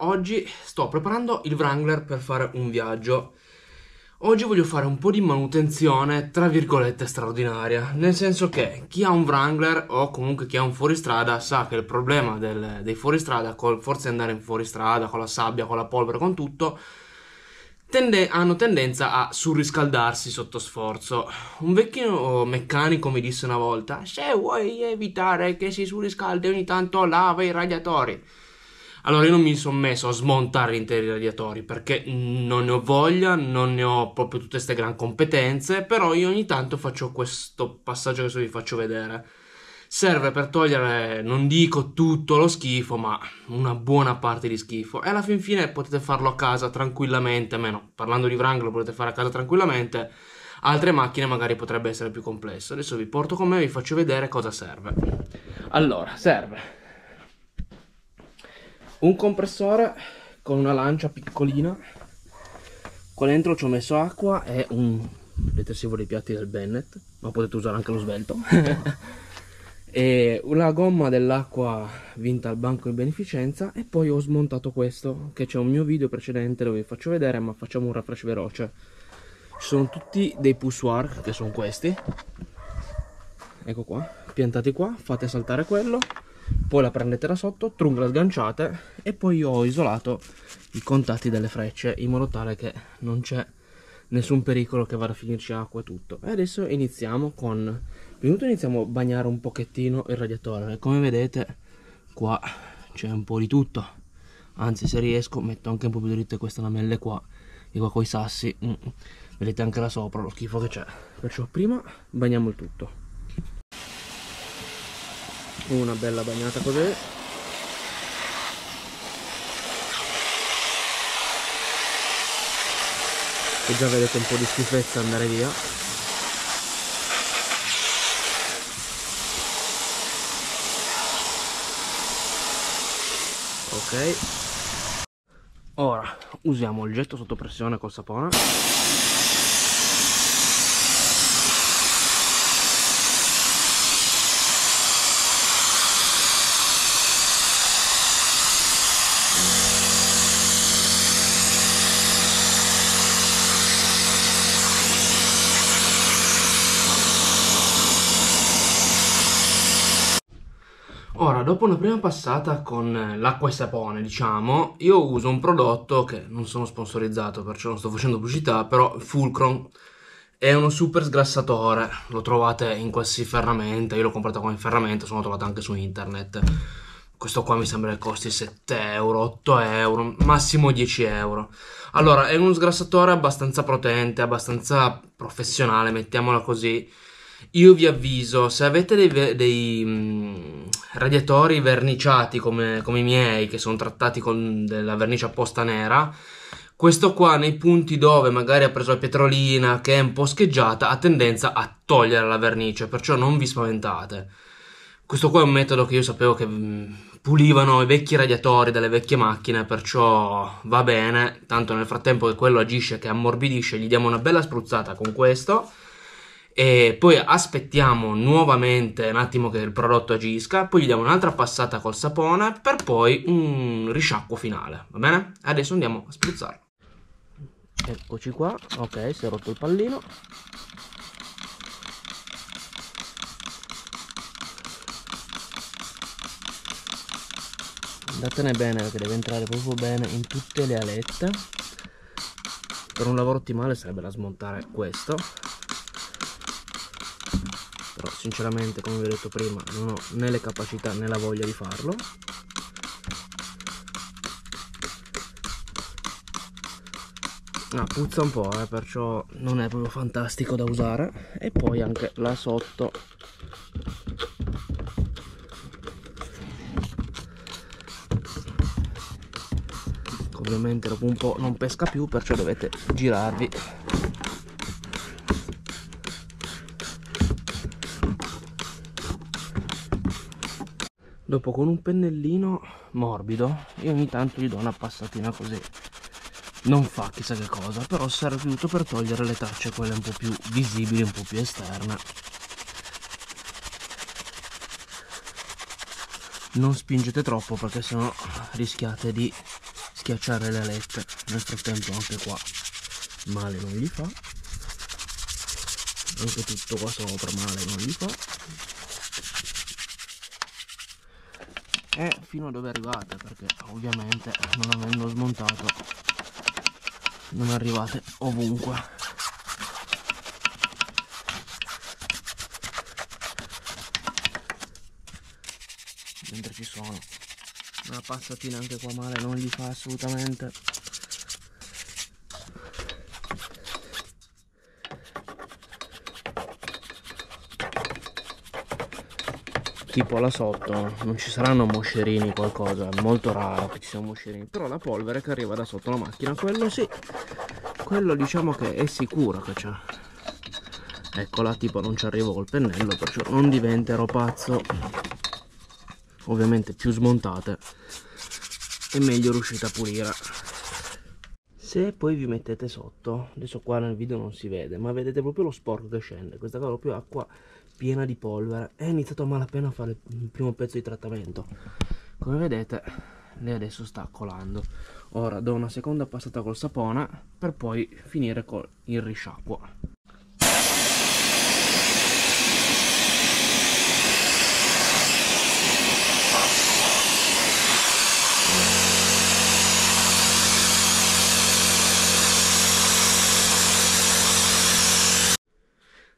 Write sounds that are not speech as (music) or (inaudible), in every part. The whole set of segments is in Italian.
oggi sto preparando il Wrangler per fare un viaggio. Oggi voglio fare un po' di manutenzione, tra virgolette, straordinaria. Nel senso che chi ha un Wrangler o comunque chi ha un fuoristrada sa che il problema del, dei fuoristrada, col forse andare in fuoristrada, con la sabbia, con la polvere, con tutto, tende, hanno tendenza a surriscaldarsi sotto sforzo. Un vecchio meccanico mi disse una volta, se vuoi evitare che si surriscaldi ogni tanto lava i radiatori. Allora io non mi sono messo a smontare interi radiatori perché non ne ho voglia, non ne ho proprio tutte queste gran competenze, però io ogni tanto faccio questo passaggio che vi faccio vedere. Serve per togliere, non dico tutto lo schifo, ma una buona parte di schifo. E alla fin fine potete farlo a casa tranquillamente, almeno parlando di Wrangler lo potete fare a casa tranquillamente, altre macchine magari potrebbe essere più complesso. Adesso vi porto con me e vi faccio vedere cosa serve. Allora, serve un compressore con una lancia piccolina qua dentro ci ho messo acqua e un detersivo dei piatti del Bennett ma potete usare anche lo svelto (laughs) e una gomma dell'acqua vinta al banco di beneficenza e poi ho smontato questo che c'è un mio video precedente dove vi faccio vedere ma facciamo un refresh veloce ci sono tutti dei poussoir che sono questi ecco qua piantati qua fate saltare quello poi la prendete da sotto, trunga la sganciate e poi io ho isolato i contatti delle frecce in modo tale che non c'è nessun pericolo che vada a finirci acqua e tutto. E adesso iniziamo con... Prima di tutto iniziamo a bagnare un pochettino il radiatore. Come vedete qua c'è un po' di tutto. Anzi se riesco metto anche un po' più dritto questa lamelle qua. E qua con i sassi. Mm, mm. Vedete anche là sopra lo schifo che c'è. Perciò prima bagniamo il tutto una bella bagnata così e già vedete un po' di schifezza andare via ok ora usiamo il getto sotto pressione col sapone dopo una prima passata con eh, l'acqua e sapone, diciamo, io uso un prodotto che non sono sponsorizzato, perciò non sto facendo pubblicità, però Fulcron è uno super sgrassatore, lo trovate in qualsiasi ferramenta, io l'ho comprato come ferramenta, sono trovato anche su internet. Questo qua mi sembra che costi 7 euro, 8 euro, massimo 10 euro. Allora, è uno sgrassatore abbastanza potente, abbastanza professionale, mettiamola così. Io vi avviso, se avete dei, dei mm, radiatori verniciati come, come i miei, che sono trattati con della vernice apposta nera, questo qua nei punti dove magari ha preso la pietrolina che è un po' scheggiata ha tendenza a togliere la vernice, perciò non vi spaventate. Questo qua è un metodo che io sapevo che mm, pulivano i vecchi radiatori delle vecchie macchine, perciò va bene, tanto nel frattempo che quello agisce, che ammorbidisce, gli diamo una bella spruzzata con questo e poi aspettiamo nuovamente un attimo che il prodotto agisca, poi gli diamo un'altra passata col sapone per poi un risciacquo finale, va bene? Adesso andiamo a spruzzarlo. Eccoci qua, ok, si è rotto il pallino. Andatene bene perché deve entrare proprio bene in tutte le alette. Per un lavoro ottimale sarebbe da smontare questo sinceramente come vi ho detto prima non ho né le capacità né la voglia di farlo No, puzza un po', eh, perciò non è proprio fantastico da usare. E poi anche là sotto. Ovviamente dopo un po' non pesca più, perciò dovete girarvi dopo con un pennellino morbido io ogni tanto gli do una passatina così non fa chissà che cosa però serve tutto per togliere le tracce quelle un po' più visibili un po' più esterne non spingete troppo perché sennò rischiate di schiacciare le alette nel frattempo anche qua male non gli fa anche tutto qua sopra male non gli fa e eh, fino a dove è arrivate perché ovviamente non avendo smontato non arrivate ovunque mentre ci sono una passatina anche qua male non gli fa assolutamente tipo là sotto non ci saranno moscerini qualcosa è molto raro che ci siano moscerini però la polvere che arriva da sotto la macchina quello sì quello diciamo che è sicuro che c'è eccola tipo non ci arrivo col pennello perciò non diventerò pazzo ovviamente più smontate e meglio riuscite a pulire se poi vi mettete sotto adesso qua nel video non si vede ma vedete proprio lo sporco che scende questa cosa proprio acqua piena di polvere e ho iniziato a malapena a fare il primo pezzo di trattamento come vedete lei adesso sta colando ora do una seconda passata col sapone per poi finire con il risciacquo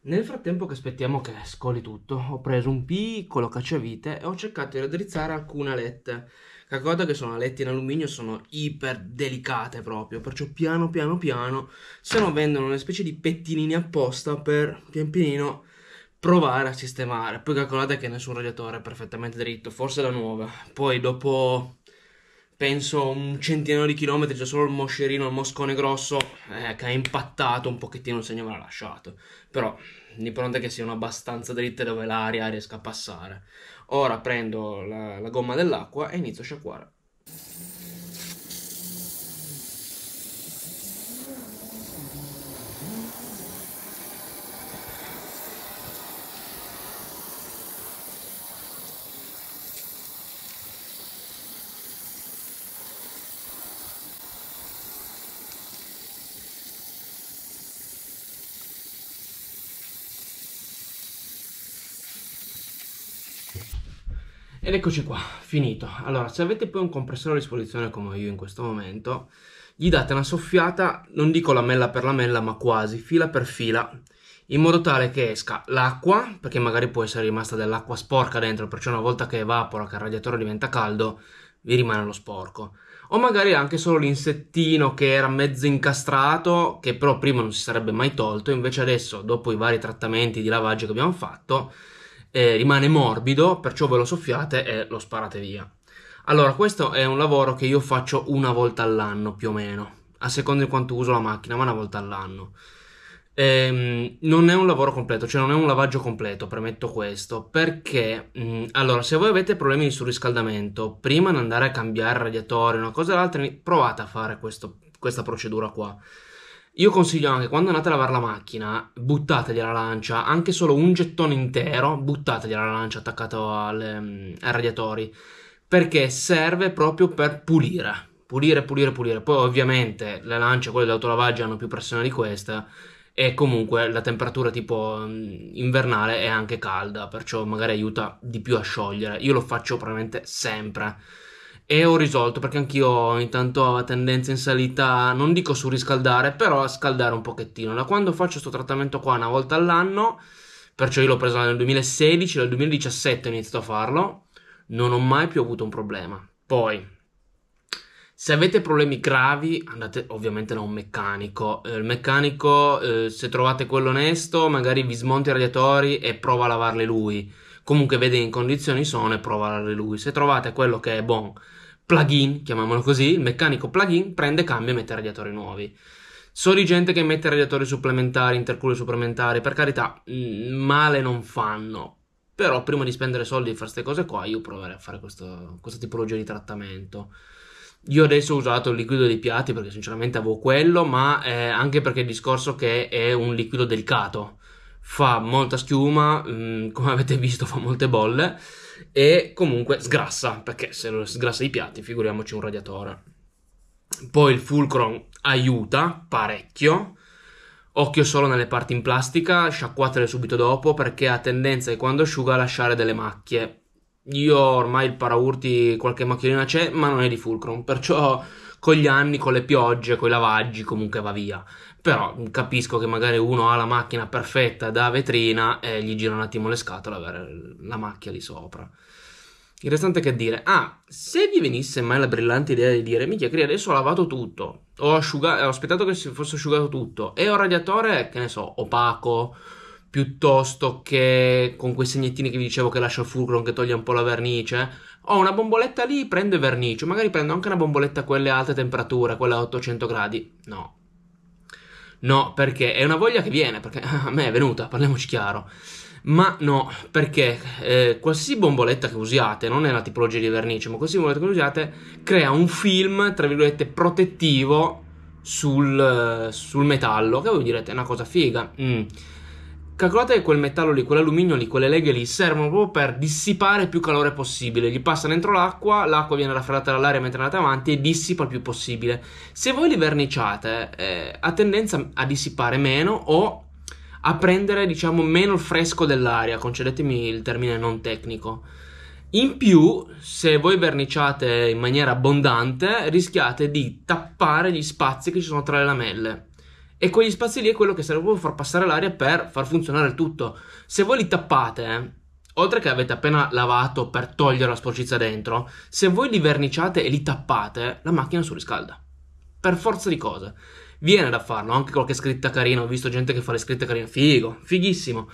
Nel frattempo che aspettiamo che scoli tutto, ho preso un piccolo cacciavite e ho cercato di raddrizzare alcune alette. Calcolate che sono alette in alluminio, sono iper delicate proprio, perciò piano piano piano, se no vendono una specie di pettinini apposta per pian pianino provare a sistemare. Poi calcolate che nessun radiatore è perfettamente dritto, forse la nuova. Poi dopo penso un centinaio di chilometri c'è solo il moscerino, il moscone grosso eh, che ha impattato un pochettino il segno me l'ha lasciato però l'importante è che siano abbastanza dritte dove l'aria riesca a passare ora prendo la, la gomma dell'acqua e inizio a sciacquare Ed eccoci qua, finito. Allora, se avete poi un compressore a disposizione come io in questo momento, gli date una soffiata, non dico lamella per lamella, ma quasi, fila per fila, in modo tale che esca l'acqua, perché magari può essere rimasta dell'acqua sporca dentro, perciò una volta che evapora, che il radiatore diventa caldo, vi rimane lo sporco. O magari anche solo l'insettino che era mezzo incastrato, che però prima non si sarebbe mai tolto, invece adesso, dopo i vari trattamenti di lavaggio che abbiamo fatto, eh, rimane morbido, perciò ve lo soffiate e lo sparate via. Allora, questo è un lavoro che io faccio una volta all'anno più o meno, a seconda di quanto uso la macchina, ma una volta all'anno. Ehm, non è un lavoro completo, cioè non è un lavaggio completo, premetto questo, perché mh, mm, allora, se voi avete problemi di surriscaldamento, prima di andare a cambiare il radiatore, una cosa o l'altra, provate a fare questo, questa procedura qua io consiglio anche quando andate a lavare la macchina, buttategli la lancia, anche solo un gettone intero, buttategli la lancia attaccato al, ehm, ai radiatori, perché serve proprio per pulire, pulire, pulire, pulire. Poi ovviamente le lance, quelle d'autolavaggio, hanno più pressione di questa e comunque la temperatura tipo mm, invernale è anche calda, perciò magari aiuta di più a sciogliere. Io lo faccio probabilmente sempre. E ho risolto perché anch'io intanto ho tendenza in salita, non dico surriscaldare, però a scaldare un pochettino. Da quando faccio questo trattamento qua una volta all'anno, perciò io l'ho preso nel 2016, dal 2017 ho iniziato a farlo, non ho mai più avuto un problema. Poi, se avete problemi gravi, andate ovviamente da un meccanico. Eh, il meccanico, eh, se trovate quello onesto, magari vi smonta i radiatori e prova a lavarli lui comunque vede in condizioni sono e prova a lui. Se trovate quello che è buon plugin, chiamiamolo così, il meccanico plugin prende, cambia e mette radiatori nuovi. So di gente che mette radiatori supplementari, intercooler supplementari, per carità, mm, male non fanno. Però prima di spendere soldi e fare queste cose qua, io proverei a fare questo, questa tipologia di trattamento. Io adesso ho usato il liquido dei piatti perché sinceramente avevo quello, ma eh, anche perché il discorso che è un liquido delicato fa molta schiuma, mh, mm, come avete visto fa molte bolle e comunque sgrassa, perché se sgrassa i piatti figuriamoci un radiatore. Poi il Fulcron aiuta parecchio, occhio solo nelle parti in plastica, sciacquatele subito dopo perché ha tendenza che quando asciuga a lasciare delle macchie. Io ormai il paraurti qualche macchiolina c'è, ma non è di Fulcron, perciò con gli anni, con le piogge, con i lavaggi comunque va via però capisco che magari uno ha la macchina perfetta da vetrina e gli gira un attimo le scatole avere la macchia lì sopra. Il restante che dire, ah, se vi venisse mai la brillante idea di dire, minchia, Cri, adesso ho lavato tutto, ho, asciugato, ho, aspettato che si fosse asciugato tutto e ho un radiatore, che ne so, opaco, piuttosto che con quei segnettini che vi dicevo che lascia il fulcro, che toglie un po' la vernice, ho una bomboletta lì, prendo e vernicio, magari prendo anche una bomboletta a quelle alte temperature, quelle a 800 gradi, no, No, perché è una voglia che viene, perché (laughs) a me è venuta, parliamoci chiaro. Ma no, perché eh, qualsiasi bomboletta che usiate, non è la tipologia di vernice, ma qualsiasi bomboletta che usiate crea un film, tra virgolette, protettivo sul, eh, sul metallo, che voi direte è una cosa figa. Mm. Calcolate che quel metallo lì, quell'alluminio lì, quelle leghe lì servono proprio per dissipare più calore possibile. Gli passa dentro l'acqua, l'acqua viene raffreddata dall'aria mentre andate avanti e dissipa il più possibile. Se voi li verniciate, eh, ha tendenza a dissipare meno o a prendere, diciamo, meno il fresco dell'aria. Concedetemi il termine non tecnico. In più, se voi verniciate in maniera abbondante, rischiate di tappare gli spazi che ci sono tra le lamelle. E quegli spazi lì è quello che serve proprio far passare l'aria per far funzionare il tutto. Se voi li tappate, oltre che avete appena lavato per togliere la sporcizia dentro, se voi li verniciate e li tappate, la macchina surriscalda. Per forza di cose. Viene da farlo, anche qualche scritta carina, ho visto gente che fa le scritte carine, figo, fighissimo.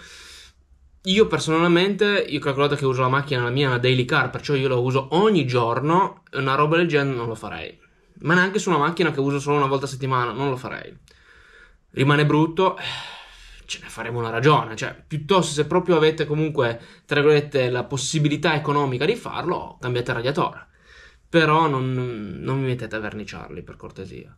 Io personalmente, io calcolato che uso la macchina, la mia è una daily car, perciò io la uso ogni giorno, una roba del genere non lo farei. Ma neanche su una macchina che uso solo una volta a settimana, non lo farei rimane brutto, ce ne faremo una ragione. Cioè, piuttosto se proprio avete comunque, tra virgolette, la possibilità economica di farlo, cambiate il radiatore. Però non, non mi mettete a verniciarli, per cortesia.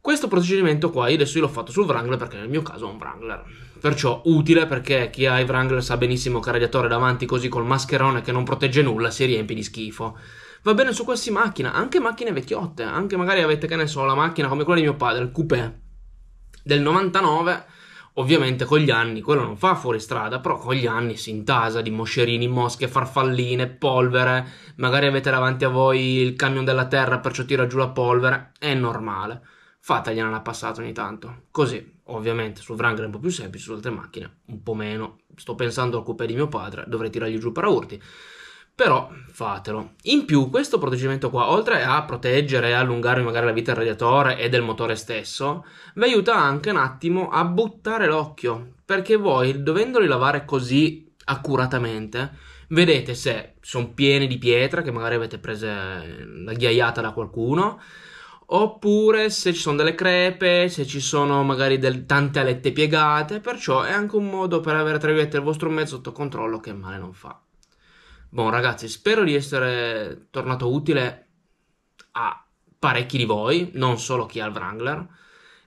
Questo procedimento qua io adesso io l'ho fatto sul Wrangler perché nel mio caso è un Wrangler. Perciò utile perché chi ha i Wrangler sa benissimo che il radiatore davanti così col mascherone che non protegge nulla si riempie di schifo. Va bene su qualsiasi macchina, anche macchine vecchiotte, anche magari avete che ne so la macchina come quella di mio padre, il coupé del 99 Ovviamente con gli anni quello non fa fuori strada, però con gli anni si intasa di moscerini, mosche, farfalline, polvere. Magari avete davanti a voi il camion della terra, perciò tira giù la polvere. È normale. Fatagliela una passata ogni tanto. Così, ovviamente, sul Wrangler è un po' più semplice, su altre macchine un po' meno. Sto pensando al coupé di mio padre, dovrei tirargli giù paraurti. Però fatelo. In più, questo proteggimento qua, oltre a proteggere e allungare magari la vita del radiatore e del motore stesso, vi aiuta anche un attimo a buttare l'occhio, perché voi, dovendoli lavare così accuratamente, vedete se sono pieni di pietra, che magari avete preso la ghiaiata da qualcuno, oppure se ci sono delle crepe, se ci sono magari del, tante alette piegate, perciò è anche un modo per avere, tra il vostro mezzo sotto controllo che male non fa. Bon, ragazzi, spero di essere tornato utile a parecchi di voi, non solo chi ha il Wrangler.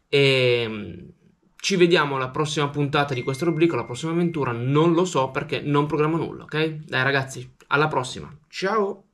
E ehm, ci vediamo alla prossima puntata di questa rubrica, la prossima avventura. Non lo so perché non programmo nulla, ok? Dai, ragazzi, alla prossima. Ciao!